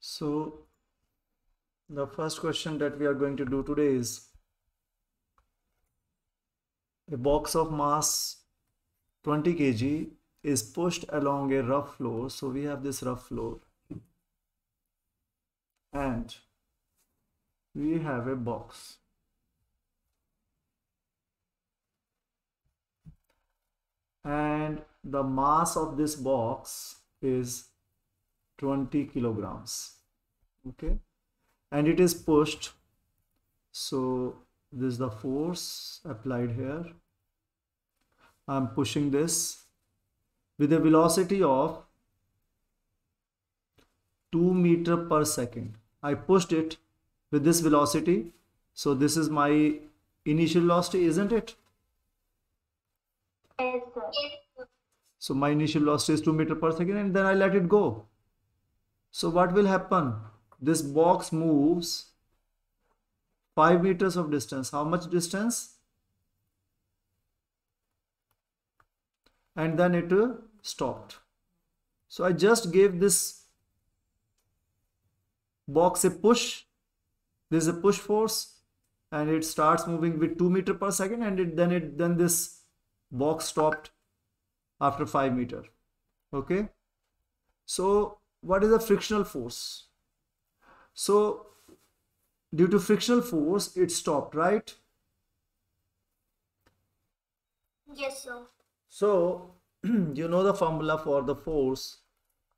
So the first question that we are going to do today is a box of mass 20 kg is pushed along a rough floor. So we have this rough floor and we have a box. And the mass of this box is 20 kilograms okay and it is pushed so this is the force applied here i'm pushing this with a velocity of 2 meter per second i pushed it with this velocity so this is my initial velocity isn't it so my initial velocity is 2 meter per second and then i let it go so what will happen? This box moves 5 meters of distance. How much distance? And then it stopped. So I just gave this box a push. This is a push force and it starts moving with 2 meter per second and it then it then this box stopped after 5 meter okay so what is the frictional force so due to frictional force it stopped right yes sir so you know the formula for the force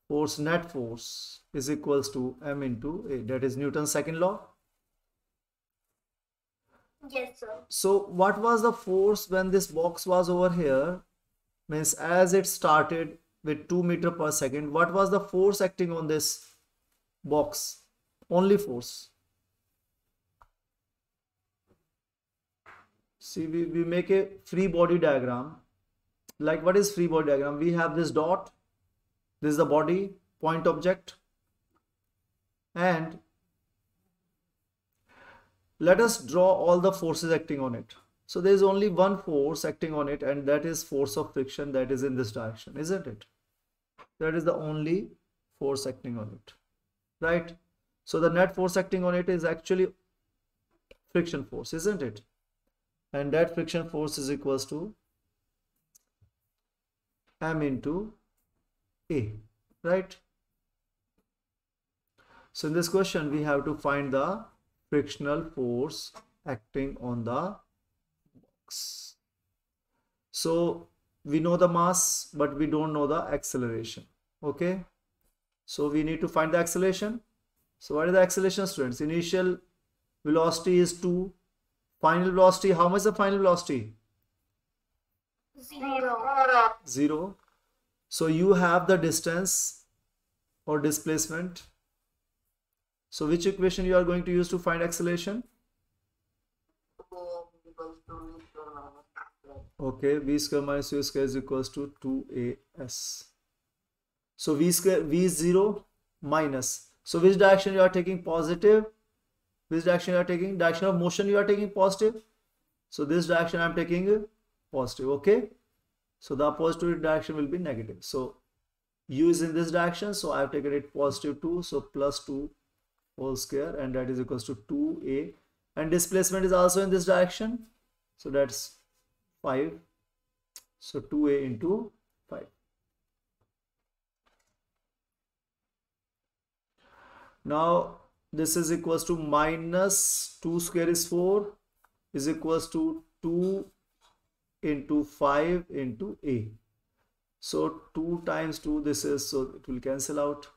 force net force is equals to m into a that is newton's second law yes sir so what was the force when this box was over here means as it started with 2 meter per second what was the force acting on this box only force see we, we make a free body diagram like what is free body diagram we have this dot this is the body point object and let us draw all the forces acting on it so there's only one force acting on it and that is force of friction that is in this direction, isn't it? That is the only force acting on it, right? So the net force acting on it is actually friction force, isn't it? And that friction force is equals to m into a, right? So in this question, we have to find the frictional force acting on the so we know the mass, but we don't know the acceleration. Okay. So we need to find the acceleration. So what is the acceleration students? Initial velocity is 2. Final velocity, how much is the final velocity? Zero. Zero. So you have the distance or displacement. So which equation you are going to use to find acceleration? okay v square minus u square is equals to 2as so v square v is 0 minus so which direction you are taking positive which direction you are taking direction of motion you are taking positive so this direction i'm taking positive okay so the opposite direction will be negative so u is in this direction so i've taken it positive 2 so plus 2 whole square and that is equals to 2a and displacement is also in this direction so that's 5 so 2a into 5 now this is equals to minus 2 square is 4 is equals to 2 into 5 into a so 2 times 2 this is so it will cancel out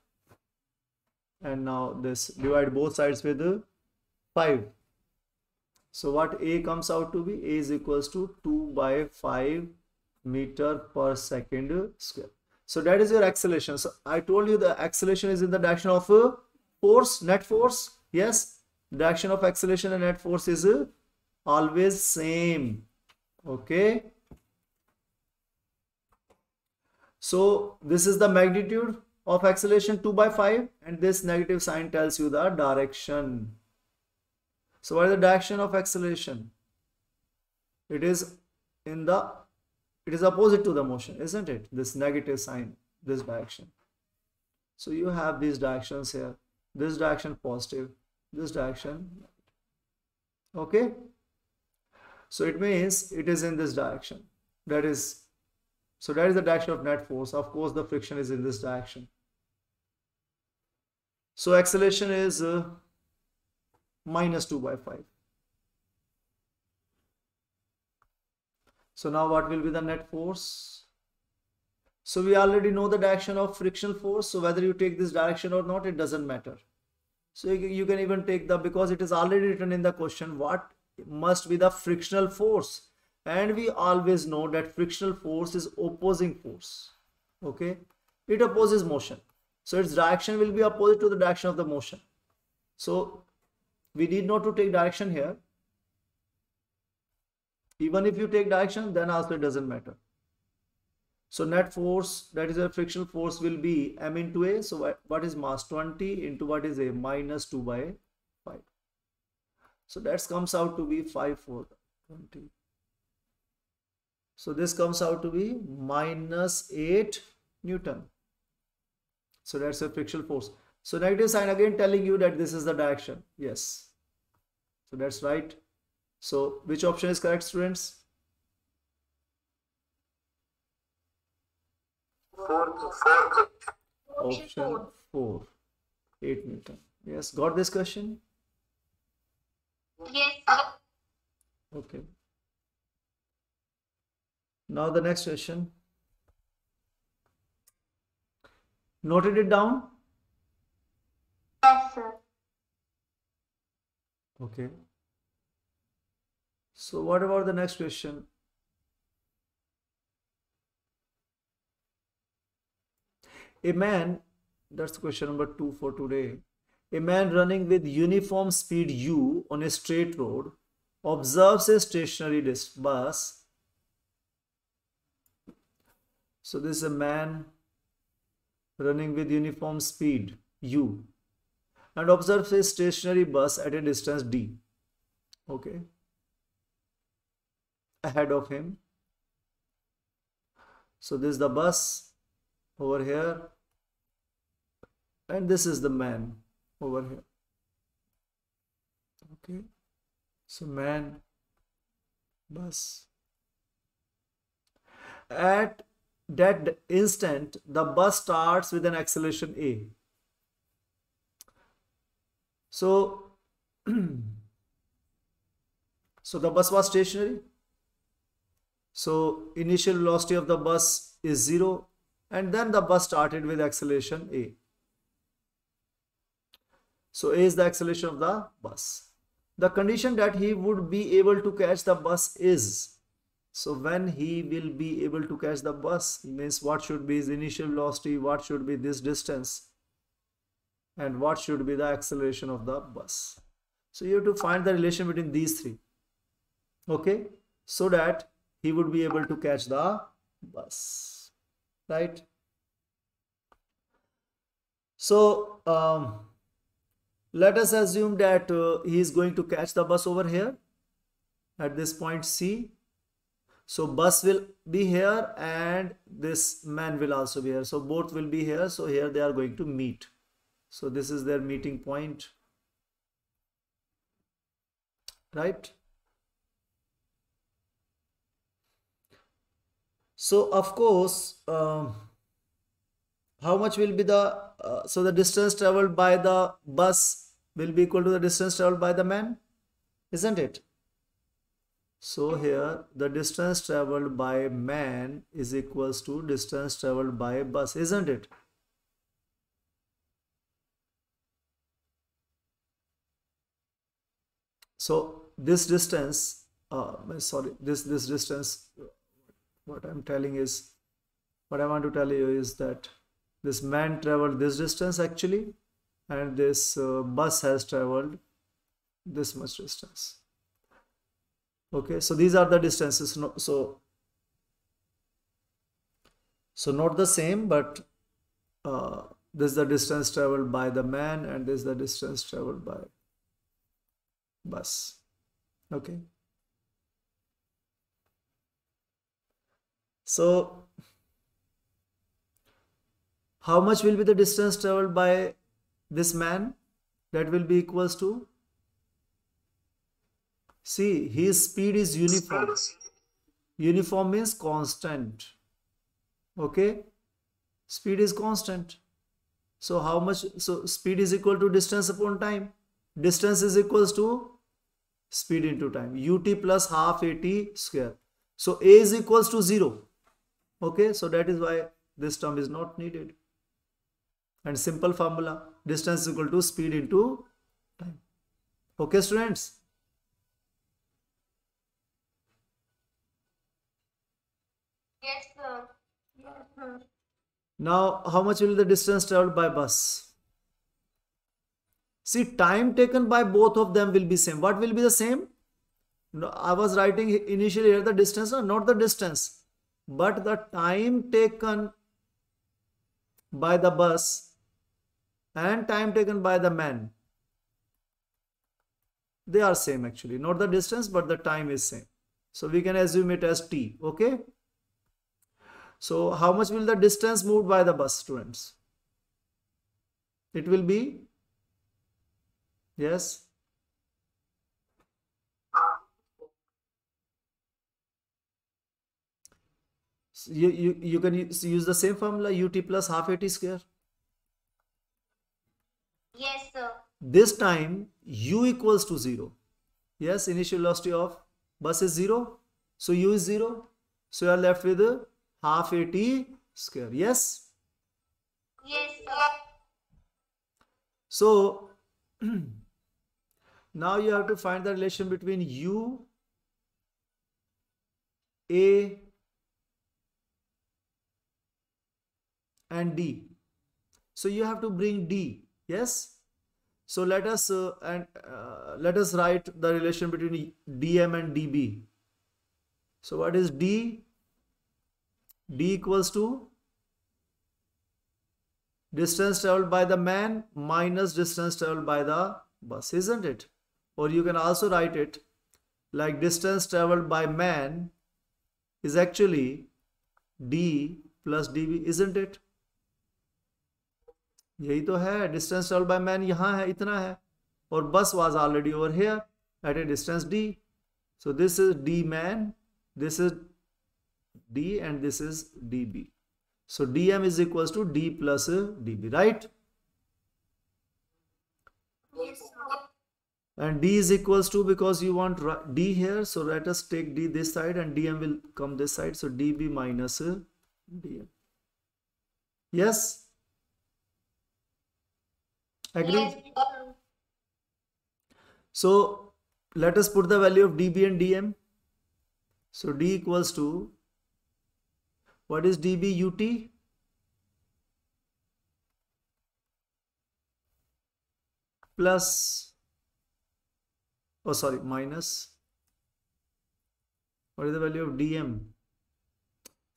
and now this divide both sides with 5 so what A comes out to be? A is equals to 2 by 5 meter per second square. So that is your acceleration. So I told you the acceleration is in the direction of uh, force, net force. Yes, direction of acceleration and net force is uh, always same. Okay. So this is the magnitude of acceleration 2 by 5 and this negative sign tells you the direction. So what is the direction of acceleration? It is in the, it is opposite to the motion, isn't it? This negative sign, this direction. So you have these directions here, this direction positive, this direction, okay? So it means it is in this direction. That is, so that is the direction of net force. Of course, the friction is in this direction. So acceleration is uh, minus 2 by 5. So now what will be the net force? So we already know the direction of frictional force. So whether you take this direction or not, it doesn't matter. So you can even take the, because it is already written in the question, what must be the frictional force? And we always know that frictional force is opposing force. Okay. It opposes motion. So its direction will be opposite to the direction of the motion. So we need not to take direction here even if you take direction then also it doesn't matter so net force that is a frictional force will be m into a so what is mass 20 into what is a minus 2 by 5 so that comes out to be 5 4 20 so this comes out to be minus 8 newton so that's a frictional force so negative sign again telling you that this is the direction. Yes. So that's right. So which option is correct students? Fourth, fourth. Option four. four. Eight meter. Yes. Got this question? Yes. Okay. Now the next question. Noted it down? Okay. So what about the next question? A man, that's question number two for today. A man running with uniform speed u on a straight road observes a stationary bus. So this is a man running with uniform speed u and observes a stationary bus at a distance d. Okay. Ahead of him. So this is the bus over here. And this is the man over here. Okay. So man, bus. At that instant, the bus starts with an acceleration A. So, so the bus was stationary. So initial velocity of the bus is zero and then the bus started with acceleration A. So A is the acceleration of the bus. The condition that he would be able to catch the bus is. So when he will be able to catch the bus means what should be his initial velocity, what should be this distance and what should be the acceleration of the bus. So you have to find the relation between these three. Okay. So that he would be able to catch the bus. Right. So um, let us assume that uh, he is going to catch the bus over here at this point C. So bus will be here and this man will also be here. So both will be here. So here they are going to meet. So this is their meeting point, right? So of course, um, how much will be the, uh, so the distance traveled by the bus will be equal to the distance traveled by the man, isn't it? So here the distance traveled by man is equals to distance traveled by bus, isn't it? so this distance uh, sorry this this distance what i'm telling is what i want to tell you is that this man traveled this distance actually and this uh, bus has traveled this much distance okay so these are the distances no, so so not the same but uh, this is the distance traveled by the man and this is the distance traveled by bus okay so how much will be the distance traveled by this man that will be equals to see his speed is uniform uniform means constant okay speed is constant so how much so speed is equal to distance upon time distance is equals to speed into time ut plus half at square so a is equals to 0 okay so that is why this term is not needed and simple formula distance is equal to speed into time okay students yes sir yes sir now how much will the distance traveled by bus See, time taken by both of them will be same. What will be the same? I was writing initially here the distance, not the distance, but the time taken by the bus and time taken by the man. They are same actually, not the distance, but the time is same. So we can assume it as t, okay? So how much will the distance moved by the bus students? It will be Yes? you, you, you can use the same formula ut plus half at square. Yes, sir. This time u equals to 0. Yes, initial velocity of bus is 0. So u is 0. So you are left with half at square. Yes? Yes, sir. So Now you have to find the relation between U, A, and D. So you have to bring D, yes? So let us uh, and uh, let us write the relation between DM and DB. So what is D? D equals to distance traveled by the man minus distance traveled by the bus, isn't it? or you can also write it like distance traveled by man is actually d plus D isn't it it यही तो है distance travel by man यहाँ है इतना है और bus was already over here at a distance D so this is D man this is D and this is D B so D M is equal to D plus D B right and d is equals to because you want d here so let us take d this side and dm will come this side so db minus uh, dm yes agree yes. so let us put the value of db and dm so d equals to what is db ut plus oh sorry minus what is the value of dm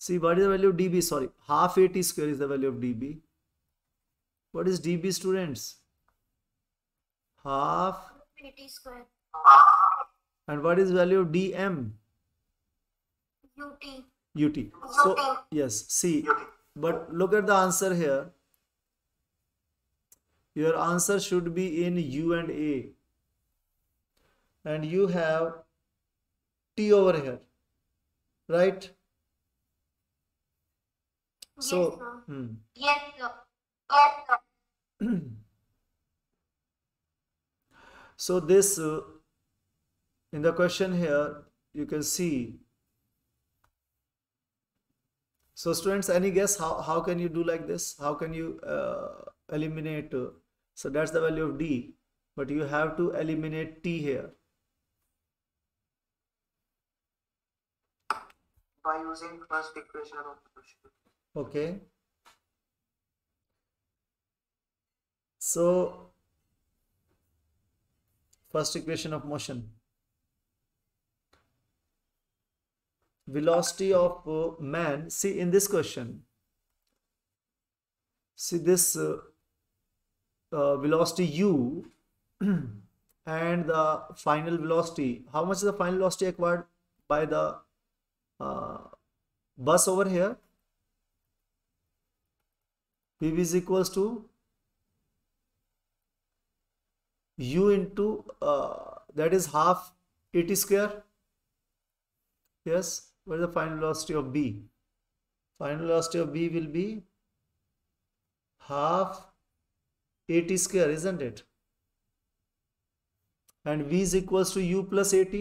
see what is the value of db sorry half 80 square is the value of db what is db students half square and what is value of dm ut ut so yes see but look at the answer here your answer should be in u and a and you have t over here right yes, so sir. Hmm. yes sir. yes sir. so this uh, in the question here you can see so students any guess how, how can you do like this how can you uh, eliminate uh, so that's the value of d but you have to eliminate t here by using first equation of the Okay. So, first equation of motion. Velocity of uh, man. See in this question. See this uh, uh, velocity u and the final velocity. How much is the final velocity acquired by the uh, bus over here PV is equals to U into uh, that is half AT square. Yes, what is the final velocity of B? Final velocity of B will be half AT square, isn't it? And V is equals to U plus AT.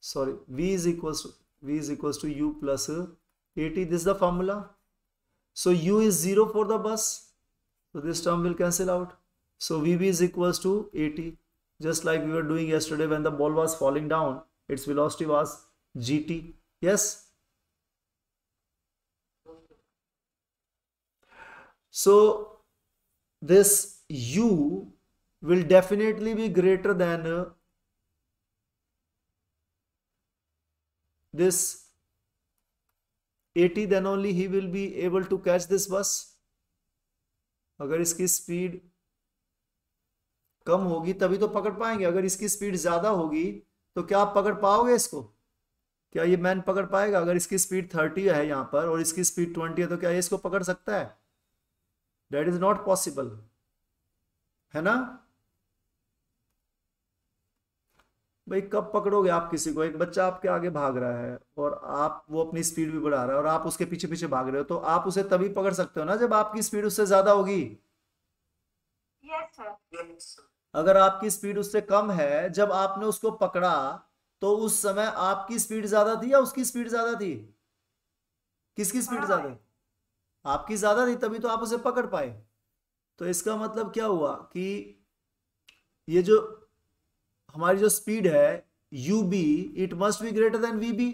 Sorry, V is equals to v is equals to u plus 80 this is the formula so u is 0 for the bus so this term will cancel out so vb is equals to 80 just like we were doing yesterday when the ball was falling down its velocity was gt yes so this u will definitely be greater than this 80 then only he will be able to catch this bus अगर इसकी speed कम होगी तभी तो पकड़ पाएंगे अगर इसकी speed ज्यादा होगी तो क्या आप पकड़ पाओगे इसको क्या ये मैन पकड़ पाएगा अगर इसकी स्पीड 30 है यहां पर और इसकी स्पीड 20 है तो क्या ये इसको पकड़ सकता है दैट इज नॉट पॉसिबल है ना भाई कब पकड़ोगे आप किसी को एक बच्चा आपके आगे भाग रहा है और आप वो अपनी स्पीड भी बढ़ा रहा है और आप उसके पीछे पीछे भाग रहे हो तो आप उसे तभी पकड़ सकते हो ना जब आपकी स्पीड उससे ज्यादा होगी yes, yes, अगर आपकी स्पीड उससे कम है जब आपने उसको पकड़ा तो उस समय आपकी स्पीड ज्यादा थी या उसकी स्पीड ज्यादा थी किसकी स्पीड हाँ। ज्यादा आपकी ज्यादा थी तभी तो आप उसे पकड़ पाए तो इसका मतलब क्या हुआ कि ये जो हमारी जो स्पीड है U B it must be greater than V B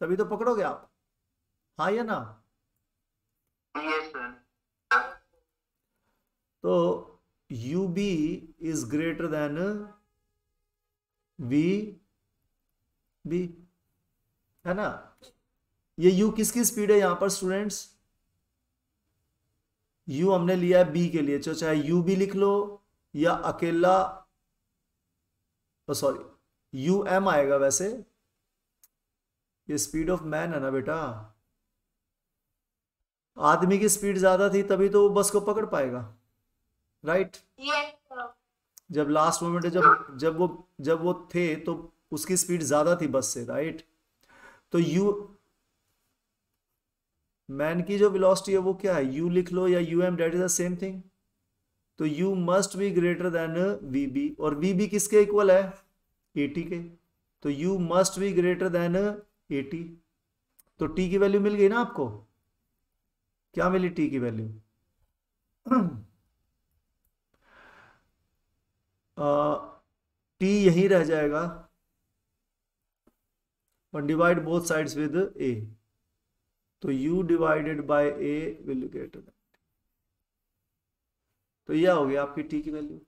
तभी तो पकड़ोगे आप हाँ या ना तो U B is greater than V B है ना ये यू किसकी स्पीड है यहां पर स्टूडेंट्स यू हमने लिया है बी के लिए चाहे यू बी लिख लो या अकेला सॉरी यू एम आएगा वैसे ये स्पीड ऑफ मैन है ना बेटा आदमी की स्पीड ज्यादा थी तभी तो वो बस को पकड़ पाएगा राइट जब लास्ट मोमेंट जब जब वो जब वो थे तो उसकी स्पीड ज्यादा थी बस से राइट तो यू मैन की जो वेलोसिटी है वो क्या है यू लिख लो या U M that is the same thing तो U must be greater than V B और बी किसके इक्वल है टी के तो U must be greater than T तो टी की वैल्यू मिल गई ना आपको क्या मिली टी की वैल्यू टी यही रह जाएगा और divide both sides with A तो U divided by A will greater than तो यह हो गया आपकी टी की वैल्यू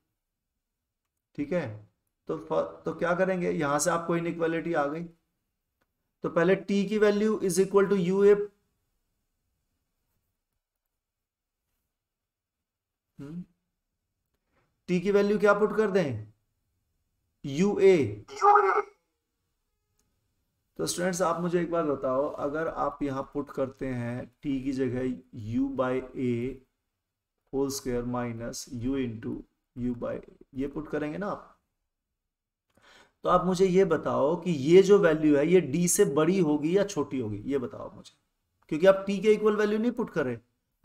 ठीक है तो तो क्या करेंगे यहां से आपको इनइक्वालिटी आ गई तो पहले टी की value is equal to U A T की वैल्यू क्या पुट कर दें यू ए तो स्टूडेंट्स आप मुझे एक बार बताओ अगर आप यहां पुट करते हैं टी की जगह U by A whole square minus U into U by ये पुट करेंगे ना आप तो आप मुझे ये बताओ कि ये जो वैल्यू है ये डी से बड़ी होगी या छोटी होगी ये बताओ मुझे क्योंकि आप टी के इक्वल वैल्यू नहीं पुट कर रहे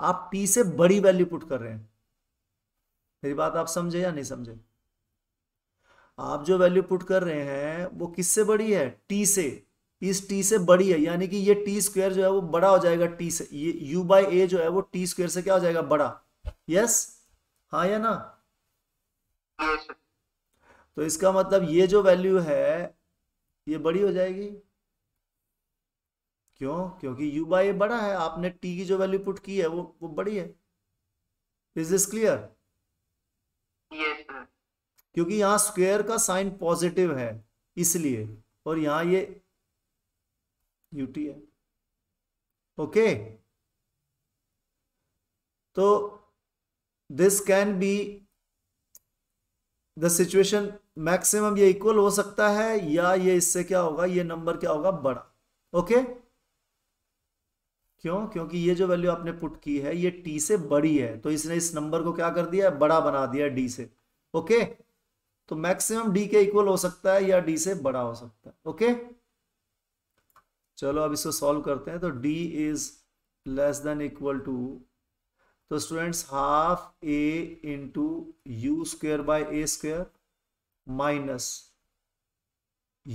आप टी से बड़ी वैल्यू पुट कर रहे हैं मेरी बात आप समझे या नहीं समझे आप जो वैल्यू पुट कर रहे हैं वो किससे बड़ी है टी से इस टी से बड़ी है यानी कि ये टी स्क्वायर जो है वो बड़ा हो जाएगा टी से ये यू बाई ए जो है वो टी स्क्वायर से क्या हो जाएगा बड़ा यस हाँ या ना तो इसका मतलब ये जो वैल्यू है ये बड़ी हो जाएगी क्यों क्योंकि यू बाई बड़ा है आपने टी की जो वैल्यू पुट की है वो वो बड़ी है इज दिस क्लियर क्योंकि यहां स्क्वेयर का साइन पॉजिटिव है इसलिए और यहां ये यूटी है ओके okay. तो this can be the situation maximum ये इक्वल हो सकता है या ये इससे क्या होगा ये नंबर क्या होगा बड़ा ओके okay? क्यों क्योंकि ये जो वैल्यू आपने पुट की है ये टी से बड़ी है तो इसने इस नंबर को क्या कर दिया है बड़ा बना दिया डी से ओके तो मैक्सिमम डी के इक्वल हो सकता है या डी से बड़ा हो सकता है ओके चलो अब इसको सॉल्व करते हैं तो D is less than equal to तो students half A into U square by A square minus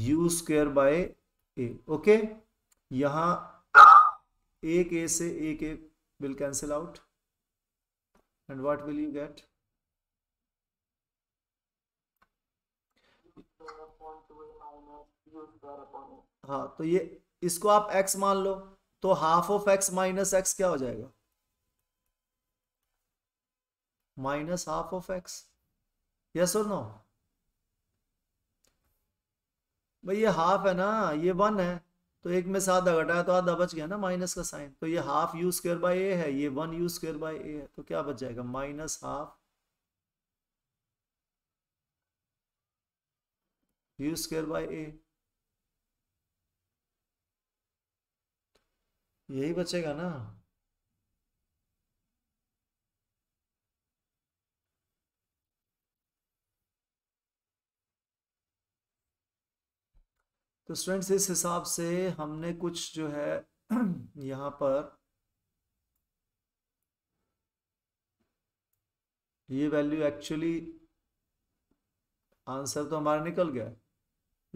U square by A okay यहां एक ए से एक A will cancel out and what will you get हाँ तो ये इसको आप x मान लो तो half of x minus X क्या हो जाएगा minus half of X yes और नो भाई ये हाफ है ना ये वन है तो एक में सात घटा घटाया तो आधा बच गया ना माइनस का साइन तो ये half U square by A है ये one U square by A है तो क्या बच जाएगा minus half U square by A यही बचेगा ना तो स्टूडेंट्स इस हिसाब से हमने कुछ जो है यहाँ पर ये वैल्यू एक्चुअली आंसर तो हमारा निकल गया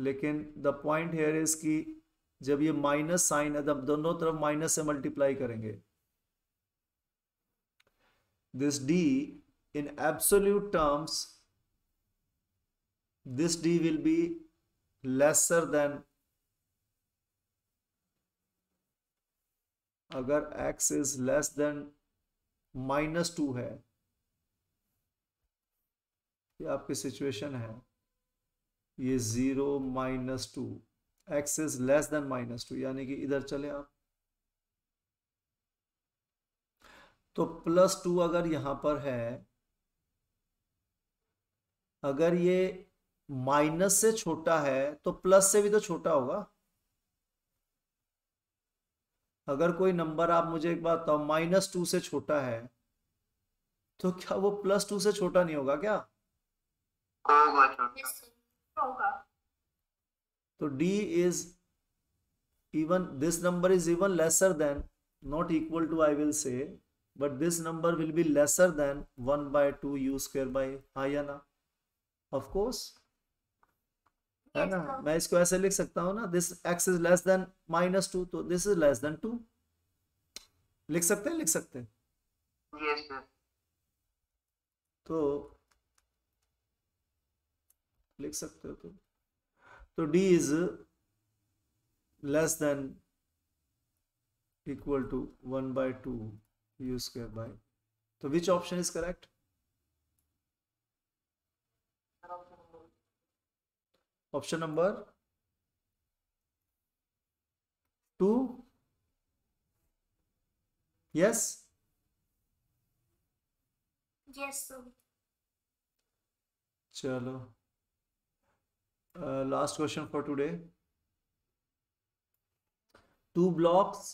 लेकिन द पॉइंट हेयर इज कि जब ये माइनस साइन है तब दोनों तरफ माइनस से मल्टीप्लाई करेंगे this D in absolute terms this D will be lesser than अगर x is less than minus two है ये आपकी सिचुएशन है ये zero minus two X is less than minus two यानी कि इधर चले आप तो प्लस टू अगर यहां पर है अगर ये माइनस से छोटा है तो प्लस से भी तो छोटा होगा अगर कोई नंबर आप मुझे एक बार बताओ माइनस टू से छोटा है तो क्या वो प्लस टू से छोटा नहीं होगा क्या होगा तो D is even this number is even lesser than not equal to I will say but this number will be lesser than one by two U square ना हाई ऑफकोर्स है ना हाँ। मैं इसको ऐसे लिख सकता हूं ना this X is less than minus two तो this is less than two लिख सकते हैं लिख सकते हैं yes, तो लिख सकते हो तुम तो D is less than equal to one by two U square by तो which option is correct option number two yes yes चलो last question for today two blocks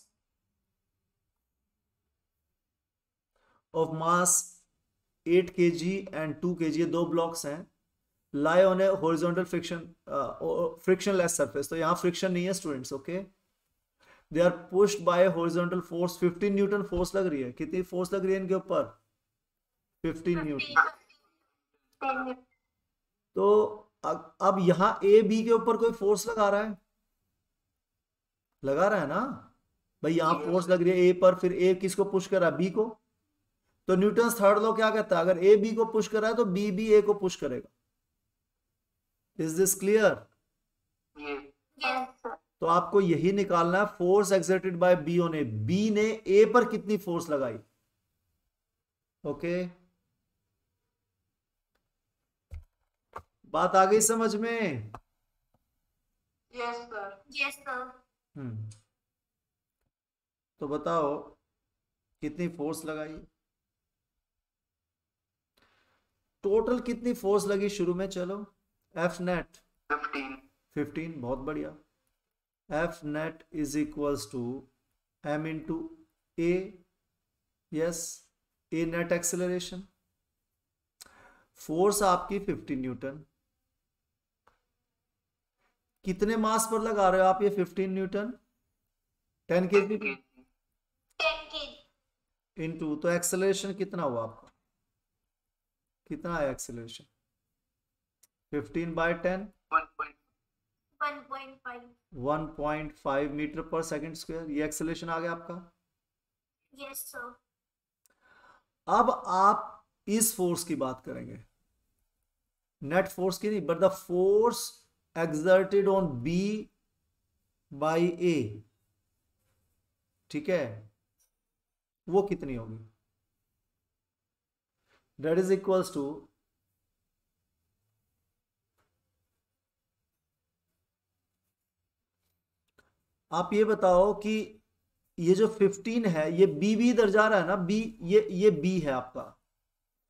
of mass 8 kg and two kg ये दो blocks हैं lie on a horizontal friction frictionless surface तो यहाँ friction नहीं है students okay they are pushed by a horizontal force 15 newton लग रही है कितनी फोर्स लग रही है इनके ऊपर फिफ्टीन न्यूटन तो अब यहां ए बी के ऊपर कोई फोर्स लगा रहा है लगा रहा है ना भाई यहाँ फोर्स लग रही है ए पर फिर ए किसको पुश कर रहा है बी को तो न्यूटन थर्ड लॉ क्या कहता है अगर ए बी को पुश कर रहा है तो बी बी ए को पुश करेगा इज दिस क्लियर तो आपको यही निकालना है फोर्स एक्सर्टेड बाय बी ने ए बी ने ए पर कितनी फोर्स लगाई ओके बात आ गई समझ में यस यस सर सर तो बताओ कितनी फोर्स लगाई टोटल कितनी फोर्स लगी शुरू में चलो एफ नेट फिफ्टीन फिफ्टीन बहुत बढ़िया F net is equals to M in into S A net acceleration force आपकी फिफ्टीन न्यूटन कितने मास पर लगा रहे हो आप ये फिफ्टीन न्यूटन टेन के जी टू तो एक्सेलरेशन कितना हुआ आपका कितना है acceleration fifteen ten one point five metre per second square ये एक्सेलेशन आ गया आपका yes, sir. अब आप इस फोर्स की बात करेंगे नेट फोर्स की नहीं but the force exerted on B by A ठीक है वो कितनी होगी दैट इज इक्वल्स टू आप ये बताओ कि ये जो 15 है ये बी बी दर्जा रहा है ना बी ये ये बी है आपका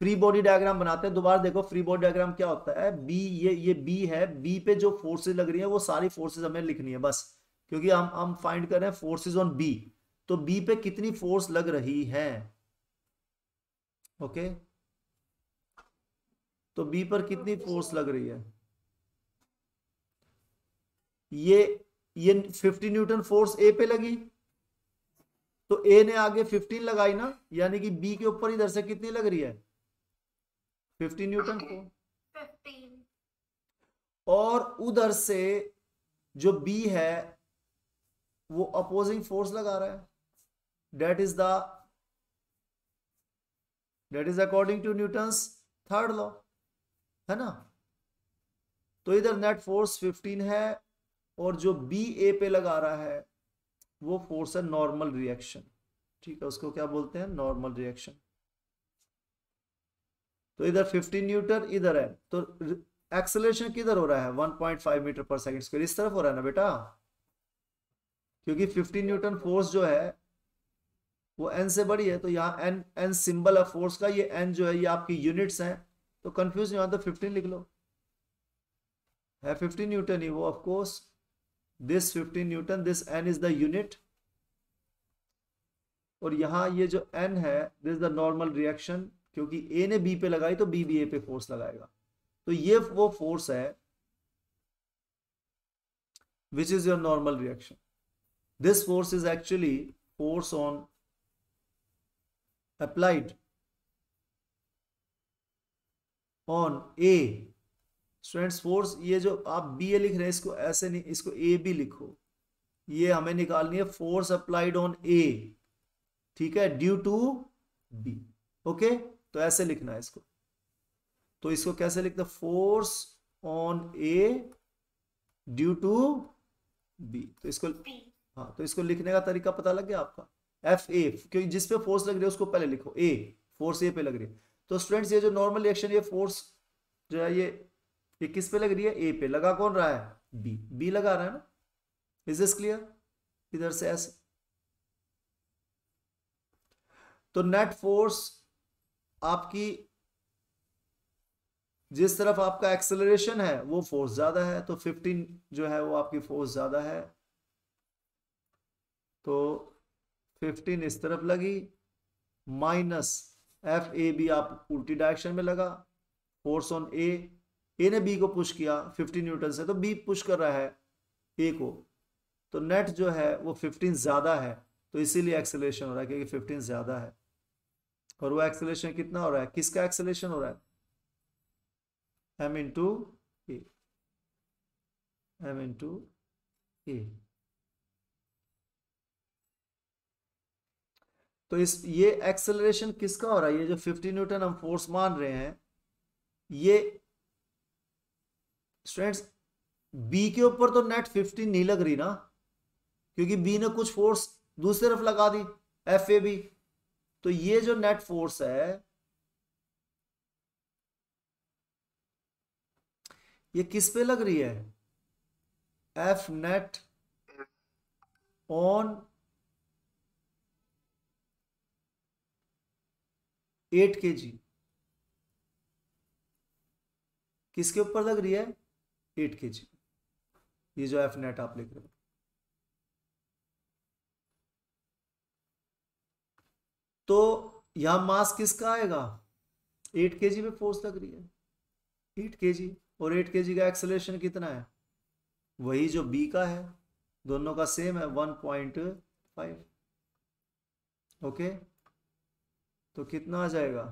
फ्री बॉडी डायग्राम बनाते हैं दोबारा देखो फ्री बॉडी डायग्राम क्या होता है बी ये ये बी है बी पे जो फोर्सेज लग रही है वो सारी फोर्सेज हमें लिखनी है बस क्योंकि हम हम फाइंड कर रहे हैं फोर्सेज ऑन बी तो बी पे कितनी फोर्स लग रही है ओके तो बी पर कितनी फोर्स लग रही है ये ये 50 न्यूटन फोर्स ए पे लगी तो ए ने आगे 15 लगाई ना यानी कि बी के ऊपर इधर से कितनी लग रही है 50 न्यूटन फोर्स और उधर से जो बी है वो अपोजिंग फोर्स लगा रहा है that is the that is according to Newton third law है ना तो इधर नेट फोर्स 15 है और जो बी ए पे लगा रहा है वो फोर्स है नॉर्मल रिएक्शन ठीक है उसको क्या बोलते हैं नॉर्मल रिएक्शन तो इधर 15 न्यूटन इधर है तो एक्सेलरेशन किधर हो रहा है 1.5 मीटर पर सेकंड स्क्वायर इस तरफ हो रहा है ना बेटा क्योंकि 15 न्यूटन फोर्स जो है वो एन से बड़ी है तो यहाँ एन एन सिंबल है फोर्स का ये एन जो है ये आपकी यूनिट्स हैं तो कंफ्यूज नहीं होता तो फिफ्टीन लिख लो है फिफ्टीन न्यूटन ही वो of course this 15 newton this N is the unit और यहां ये जो एन है दिस द नॉर्मल रिएक्शन क्योंकि ए ने बी पे लगाई तो बी बी ए पे फोर्स लगाएगा तो ये वो फोर्स है which is your normal reaction this force is actually force on applied on A students force ये जो आप बी ए लिख रहे हैं इसको ऐसे नहीं इसको ए बी लिखो ये हमें निकालनी है फोर्स अप्लाइड ऑन ए ठीक है ड्यू टू बी ओके तो ऐसे लिखना है इसको तो इसको कैसे लिखते force on A due to B तो इसको हाँ तो इसको लिखने का तरीका पता लग गया आपका एफ ए क्योंकि जिस पे फोर्स लग रही है उसको पहले लिखो ए फोर्स ए पे लग रही है तो स्टूडेंट्स ये जो नॉर्मल रिएक्शन ये फोर्स जो है ये ये किस पे लग रही है ए पे लगा कौन रहा है बी बी लगा रहा है ना इज दिस क्लियर इधर से ऐसे तो नेट फोर्स आपकी जिस तरफ आपका एक्सेलरेशन है वो फोर्स ज्यादा है तो 15 जो है वो आपकी फोर्स ज्यादा है तो 15 इस तरफ लगी माइनस एफ ए भी आप उल्टी डायरेक्शन में लगा फोर्स ऑन ए ए ने बी को पुश किया 15 न्यूटन से तो बी पुश कर रहा है ए को तो नेट जो है वो 15 ज़्यादा है तो इसीलिए एक्सेलेशन हो रहा है क्योंकि 15 ज़्यादा है और वो एक्सेलेशन कितना हो रहा है किसका एक्सेलेशन हो रहा है M in two M into A तो इस ये एक्सेलरेशन किसका हो रहा है ये जो 50 न्यूटन हम फोर्स मान रहे हैं ये स्टूडेंट्स बी के ऊपर तो नेट फिफ्टीन नहीं लग रही ना क्योंकि बी ने कुछ फोर्स दूसरी तरफ लगा दी एफ ए बी तो ये जो नेट फोर्स है ये किस पे लग रही है एफ नेट ऑन एट के जी किसके ऊपर लग रही है एट के जी ये जो एफ नेट आप लिख रहे हो तो यहां मास किसका आएगा एट के जी में फोर्स लग रही है एट के जी और एट के जी का एक्सलेशन कितना है वही जो बी का है दोनों का सेम है वन पॉइंट फाइव ओके तो कितना आ जाएगा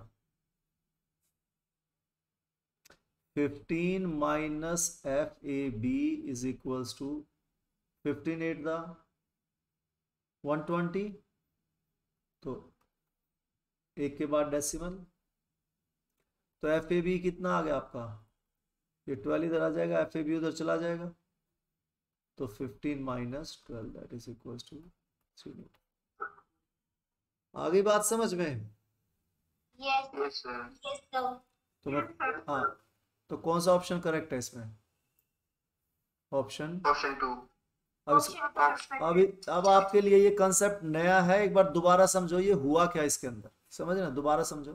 fifteen minus F A B is equals to fifteen at the one twenty तो एक के बाद डेसिमल तो एफ ए बी कितना आ गया आपका ये ट्वेल्व इधर आ जाएगा एफ ए बी उधर चला जाएगा तो fifteen minus twelve that is equals to three आ गई बात समझ में yes, yes, तो मैं हाँ तो कौन सा ऑप्शन करेक्ट है इसमें ऑप्शन ऑप्शन टू अब इस, अब अब आपके लिए ये कंसेप्ट नया है एक बार दोबारा समझो ये हुआ क्या इसके अंदर समझ ना दोबारा समझो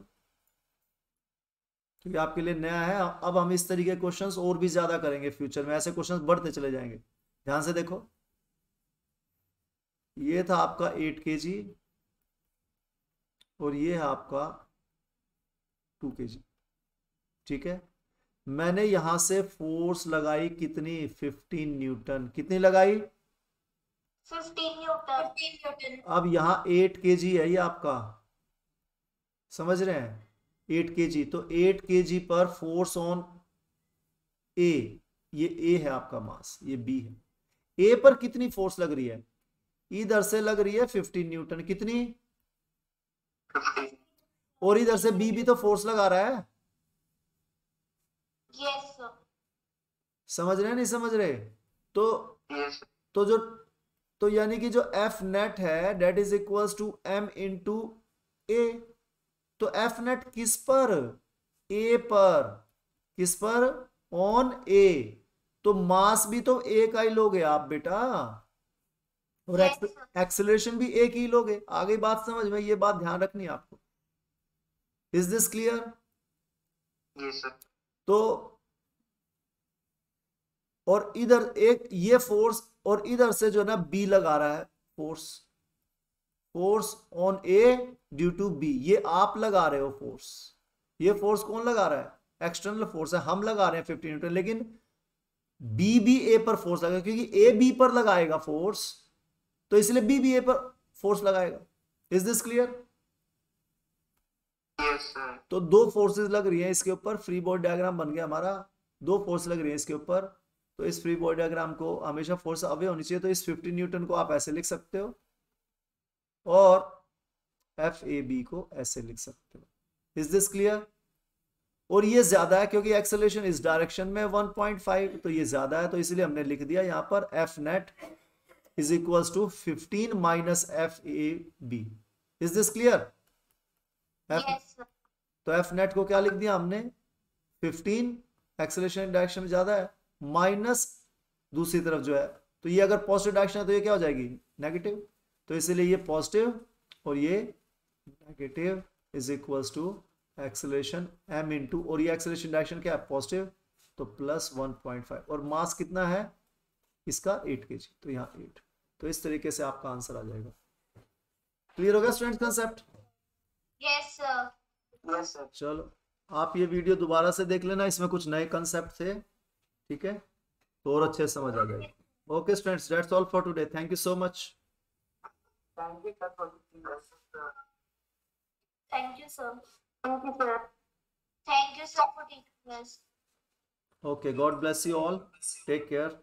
क्योंकि तो आपके लिए नया है अब हम इस तरीके के क्वेश्चंस और भी ज्यादा करेंगे फ्यूचर में ऐसे क्वेश्चंस बढ़ते चले जाएंगे ध्यान से देखो ये था आपका एट के जी और ये है आपका टू के जी ठीक है मैंने यहां से फोर्स लगाई कितनी 15 न्यूटन कितनी लगाई 15 न्यूटन अब यहाँ 8 केजी है ये आपका समझ रहे हैं 8 जी तो 8 जी पर फोर्स ऑन ए ये ए है आपका मास ये बी है ए पर कितनी फोर्स लग रही है इधर से लग रही है 15 न्यूटन कितनी और इधर से बी भी तो फोर्स लगा रहा है yes, समझ रहे नहीं समझ रहे तो yes. तो जो तो यानी कि जो एफ नेट है that is equal to M two A तो एफ नेट किस पर ए पर किस पर ऑन ए तो मास भी तो ए का ही लोगे आप बेटा और एक्सेलरेशन भी एक ही लोगे आगे बात समझ में ये बात ध्यान रखनी आपको इज दिस क्लियर तो और इधर एक ये फोर्स और इधर से जो है ना बी लगा रहा है force force on A due to B ये आप लगा रहे हो फोर्स ये फोर्स कौन लगा रहा है एक्सटर्नल फोर्स है हम लगा रहे हैं फिफ्टी न्यूटन लेकिन बी बी ए पर फोर्स लगा क्योंकि ए बी पर लगाएगा फोर्स तो इसलिए बी बी ए पर फोर्स लगाएगा इज दिस क्लियर तो दो फोर्सेस लग रही है इसके ऊपर फ्री बॉडी डायग्राम बन गया हमारा दो फोर्स लग रही है इसके ऊपर तो इस फ्री बॉडी डायग्राम को हमेशा फोर्स अवे होनी चाहिए तो इस 50 न्यूटन को आप ऐसे लिख सकते हो और एफ ए बी को ऐसे लिख सकते हो इज दिस क्लियर और ये ज्यादा है क्योंकि एक्सेलेशन इस डायरेक्शन में 1.5 तो ये ज्यादा है तो इसलिए हमने लिख दिया यहाँ पर F net is equal to fifteen minus F A B is this clear F yes, तो एफ नेट को क्या लिख दिया हमने 15 एक्सलेशन डायरेक्शन में ज्यादा है माइनस दूसरी तरफ जो है तो ये अगर पॉजिटिव डायरेक्शन है तो ये क्या हो जाएगी नेगेटिव तो इसीलिए ये पॉजिटिव और ये negative is equal to acceleration M into और ये एक्सलेशन डायरेक्शन क्या है पॉजिटिव तो प्लस वन पॉइंट फाइव और मास कितना है इसका एट के जी तो यहाँ एट तो इस तरीके से आपका आंसर आ जाएगा क्लियर होगा स्टूडेंट कंसेप्ट चलो आप ये वीडियो दोबारा से देख लेना इसमें कुछ नए कंसेप्ट थे ठीक है तो और अच्छे समझ आ गए okay students that's all for today thank you so much thank you sir thank you sir thank you sir for teaching us okay god bless you all take care